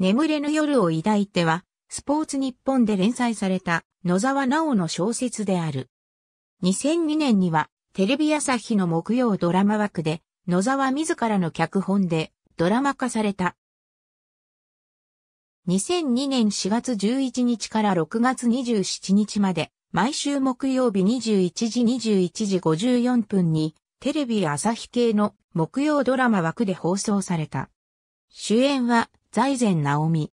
眠れぬ夜を抱いては、スポーツ日本で連載された野沢直の小説である。2002年には、テレビ朝日の木曜ドラマ枠で、野沢自らの脚本でドラマ化された。2002年4月11日から6月27日まで、毎週木曜日21時21時54分に、テレビ朝日系の木曜ドラマ枠で放送された。主演は、財前直美。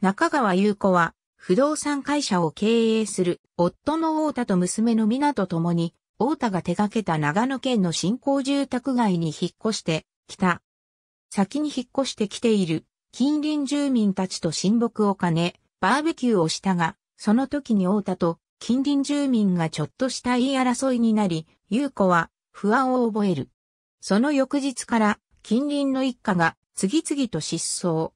中川優子は、不動産会社を経営する夫の大田と娘の皆と共に、大田が手掛けた長野県の新興住宅街に引っ越してきた。先に引っ越してきている近隣住民たちと親睦を兼ね、バーベキューをしたが、その時に大田と近隣住民がちょっとした言い争いになり、優子は不安を覚える。その翌日から近隣の一家が次々と失踪、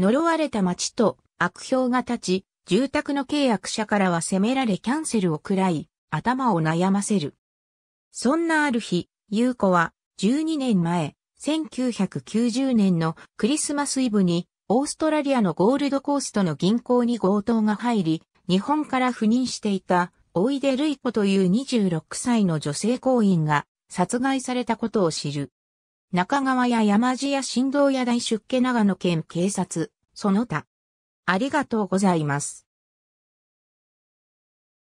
呪われた町と悪評が立ち、住宅の契約者からは責められキャンセルを喰らい、頭を悩ませる。そんなある日、優子は12年前、1990年のクリスマスイブに、オーストラリアのゴールドコーストの銀行に強盗が入り、日本から赴任していた、おいでるいこという26歳の女性行員が殺害されたことを知る。中川や山地や振動や大出家長野県警察、その他。ありがとうございます。